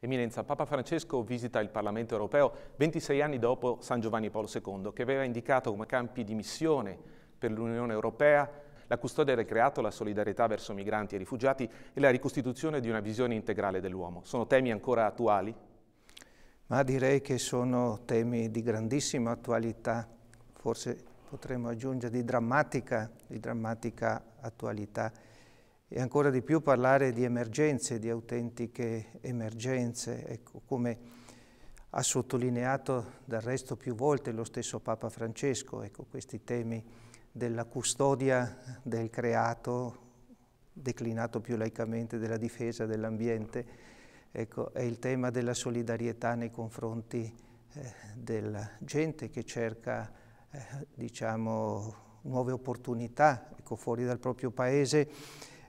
Eminenza, Papa Francesco visita il Parlamento europeo 26 anni dopo San Giovanni Paolo II, che aveva indicato come campi di missione per l'Unione europea la custodia del creato, la solidarietà verso migranti e rifugiati e la ricostituzione di una visione integrale dell'uomo. Sono temi ancora attuali? Ma direi che sono temi di grandissima attualità, forse potremmo aggiungere di drammatica, di drammatica attualità e ancora di più parlare di emergenze, di autentiche emergenze, ecco, come ha sottolineato del resto più volte lo stesso Papa Francesco, ecco, questi temi della custodia del creato, declinato più laicamente della difesa dell'ambiente, ecco, è il tema della solidarietà nei confronti eh, della gente che cerca eh, diciamo, nuove opportunità ecco, fuori dal proprio paese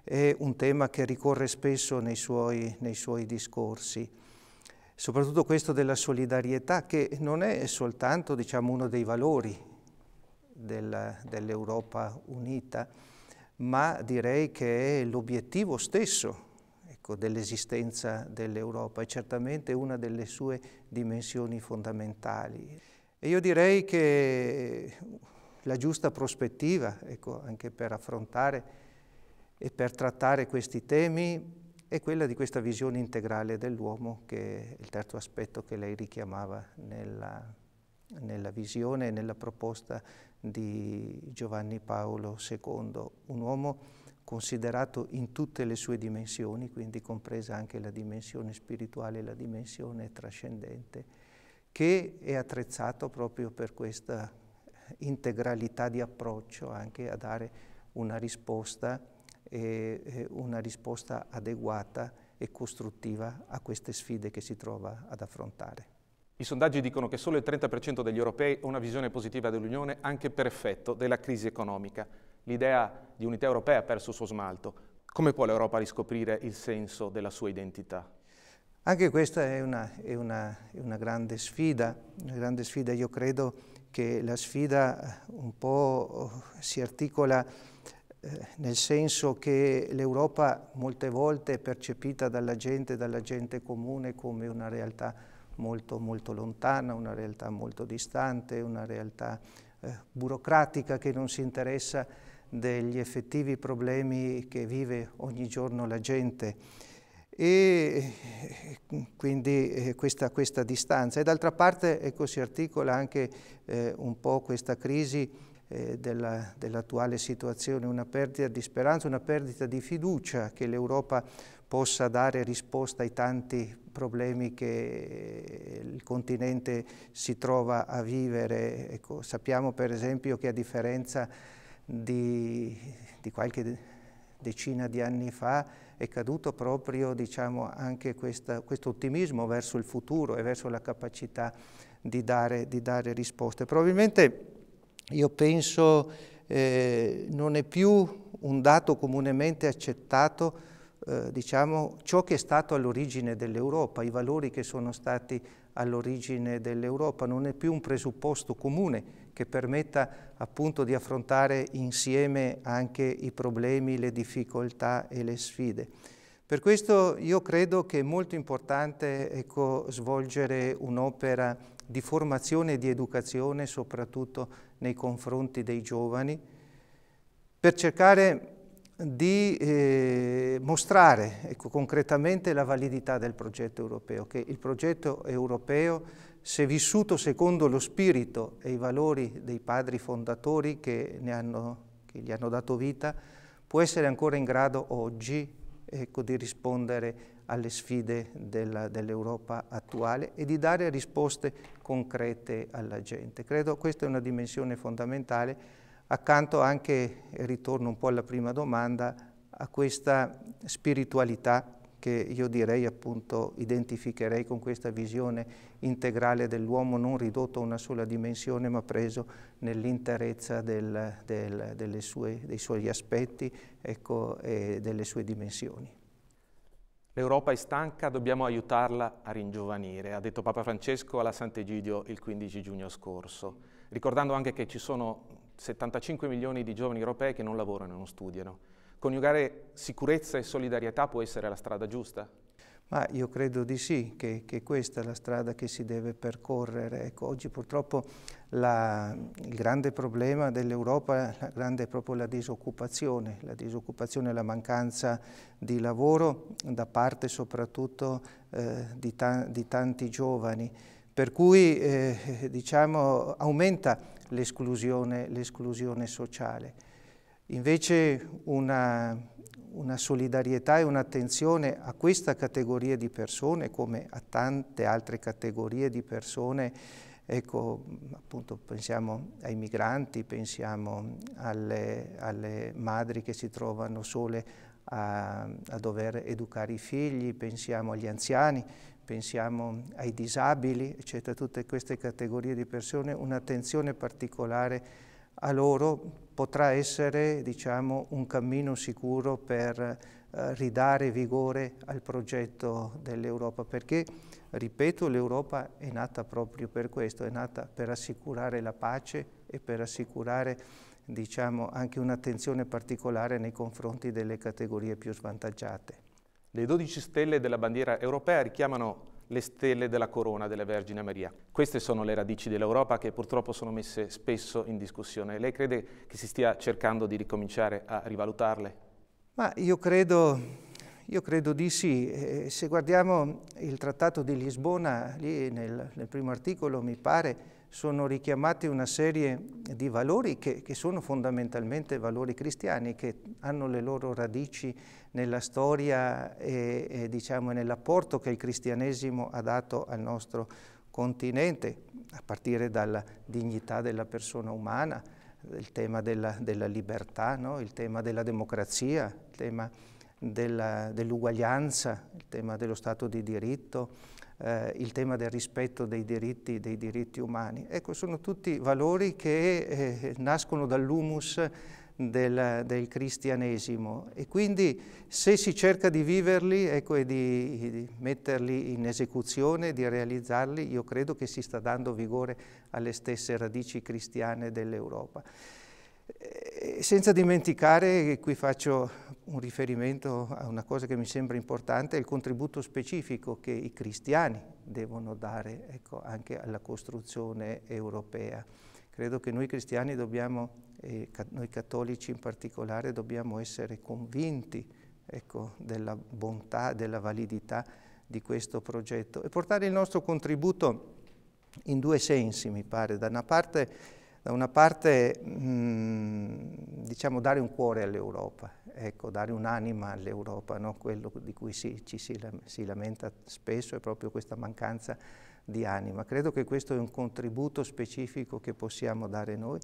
è un tema che ricorre spesso nei suoi, nei suoi discorsi. Soprattutto questo della solidarietà, che non è soltanto diciamo, uno dei valori dell'Europa unita, ma direi che è l'obiettivo stesso ecco, dell'esistenza dell'Europa, è certamente una delle sue dimensioni fondamentali. E io direi che la giusta prospettiva, ecco, anche per affrontare e per trattare questi temi è quella di questa visione integrale dell'uomo, che è il terzo aspetto che lei richiamava nella, nella visione e nella proposta di Giovanni Paolo II, un uomo considerato in tutte le sue dimensioni, quindi compresa anche la dimensione spirituale, e la dimensione trascendente, che è attrezzato proprio per questa integralità di approccio anche a dare una risposta eh, una risposta adeguata e costruttiva a queste sfide che si trova ad affrontare. I sondaggi dicono che solo il 30% degli europei ha una visione positiva dell'Unione anche per effetto della crisi economica. L'idea di unità europea ha perso il suo smalto. Come può l'Europa riscoprire il senso della sua identità? Anche questa è una, è una, è una, grande, sfida. una grande sfida, Io credo che la sfida eh, un po' oh, si articola eh, nel senso che l'Europa molte volte è percepita dalla gente, dalla gente comune come una realtà molto, molto lontana, una realtà molto distante, una realtà eh, burocratica che non si interessa degli effettivi problemi che vive ogni giorno la gente e eh, quindi eh, questa, questa distanza. E d'altra parte ecco, si articola anche eh, un po' questa crisi eh, dell'attuale situazione, una perdita di speranza, una perdita di fiducia che l'Europa possa dare risposta ai tanti problemi che eh, il continente si trova a vivere. Ecco, sappiamo per esempio che a differenza di, di qualche decina di anni fa è caduto proprio diciamo, anche questa, questo ottimismo verso il futuro e verso la capacità di dare, di dare risposte. Probabilmente io penso eh, non è più un dato comunemente accettato eh, diciamo, ciò che è stato all'origine dell'Europa, i valori che sono stati all'origine dell'Europa, non è più un presupposto comune che permetta appunto di affrontare insieme anche i problemi, le difficoltà e le sfide. Per questo io credo che è molto importante ecco, svolgere un'opera di formazione e di educazione, soprattutto nei confronti dei giovani, per cercare di eh, mostrare ecco, concretamente la validità del progetto europeo, che il progetto europeo, se vissuto secondo lo spirito e i valori dei padri fondatori che, hanno, che gli hanno dato vita, può essere ancora in grado oggi ecco, di rispondere alle sfide dell'Europa dell attuale e di dare risposte concrete alla gente. Credo che questa è una dimensione fondamentale, accanto anche, e ritorno un po' alla prima domanda, a questa spiritualità che io direi appunto identificherei con questa visione integrale dell'uomo non ridotto a una sola dimensione ma preso nell'interezza del, del, dei suoi aspetti ecco, e delle sue dimensioni. L'Europa è stanca, dobbiamo aiutarla a ringiovanire, ha detto Papa Francesco alla Sant'Egidio il 15 giugno scorso, ricordando anche che ci sono 75 milioni di giovani europei che non lavorano e non studiano Coniugare sicurezza e solidarietà può essere la strada giusta? Ma io credo di sì, che, che, questa è la strada che si deve percorrere. Ecco, oggi purtroppo la, il grande problema dell'Europa è proprio la disoccupazione, la disoccupazione e la mancanza di lavoro da parte soprattutto eh, di, ta di, tanti giovani. Per cui eh, diciamo, aumenta l'esclusione sociale. Invece una, una solidarietà e un'attenzione a questa categoria di persone come a tante altre categorie di persone Ecco, appunto, pensiamo ai migranti, pensiamo alle, alle madri che si trovano sole a, a, dover educare i figli, pensiamo agli anziani, pensiamo ai disabili, eccetera, tutte queste categorie di persone, un'attenzione particolare a loro potrà essere diciamo, un cammino sicuro per eh, ridare vigore al progetto dell'Europa, perché, ripeto, l'Europa è nata proprio per questo, è nata per assicurare la pace e per assicurare diciamo, anche un'attenzione particolare nei confronti delle categorie più svantaggiate. Le 12 stelle della bandiera europea richiamano le stelle della corona della Vergine Maria. Queste sono le radici dell'Europa che purtroppo sono messe spesso in discussione. Lei crede che si stia cercando di ricominciare a rivalutarle? Ma io credo, io credo di sì. se guardiamo il Trattato di Lisbona, lì nel, nel primo articolo mi pare sono richiamati una serie di valori che, che, sono fondamentalmente valori cristiani, che hanno le loro radici nella storia e, e diciamo, nell'apporto che il cristianesimo ha dato al nostro continente, a partire dalla dignità della persona umana, il tema della, della libertà, no? il tema della democrazia, il tema dell'uguaglianza, dell il tema dello Stato di diritto, eh, il tema del rispetto dei diritti, dei diritti, umani. Ecco, sono tutti valori che eh, nascono dall'humus del, del, cristianesimo e quindi se si cerca di viverli ecco, e di, di, metterli in esecuzione, di realizzarli, io credo che si sta dando vigore alle stesse radici cristiane dell'Europa. Eh, senza dimenticare, e qui faccio un riferimento a una cosa che mi sembra importante, è il contributo specifico che i cristiani devono dare ecco, anche alla costruzione europea. Credo che noi cristiani dobbiamo, e noi cattolici in particolare, dobbiamo essere convinti ecco, della bontà, della validità di questo progetto e portare il nostro contributo in due sensi, mi pare. Da una parte, da una parte mh, mm, diciamo, dare un cuore all'Europa, ecco, dare un'anima all'Europa, no? quello di cui si, ci si, si lamenta spesso è proprio questa mancanza di anima. Credo che questo è un contributo specifico che possiamo dare noi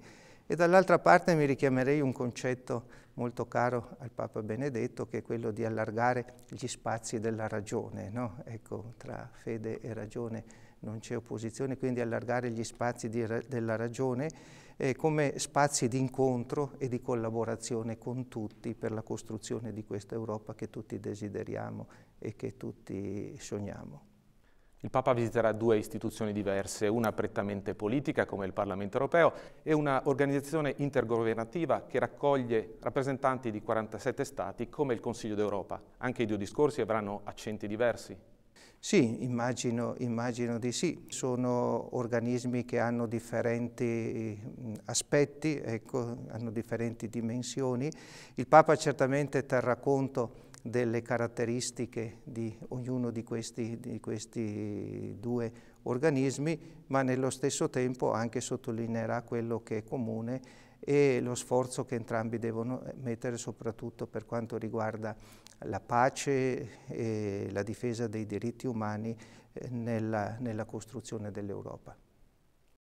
e dall'altra parte mi richiamerei un concetto molto caro al Papa Benedetto che è quello di allargare gli spazi della ragione, no? ecco, tra fede e ragione non c'è opposizione, quindi allargare gli spazi di, della ragione eh, come spazi di incontro e di collaborazione con tutti per la costruzione di questa Europa che tutti desideriamo e che tutti sogniamo. Il Papa visiterà due istituzioni diverse, una prettamente politica come il Parlamento europeo e una organizzazione intergovernativa che raccoglie rappresentanti di 47 Stati come il Consiglio d'Europa. Anche i due discorsi avranno accenti diversi. Sì, immagino, immagino, di sì. Sono organismi che hanno differenti aspetti, ecco, hanno differenti dimensioni. Il Papa certamente terrà conto delle caratteristiche di ognuno di questi, di questi due organismi, ma nello stesso tempo anche sottolineerà quello che è comune e lo sforzo che entrambi devono eh, mettere soprattutto per quanto riguarda la pace e la difesa dei diritti umani eh, nella, nella costruzione dell'Europa.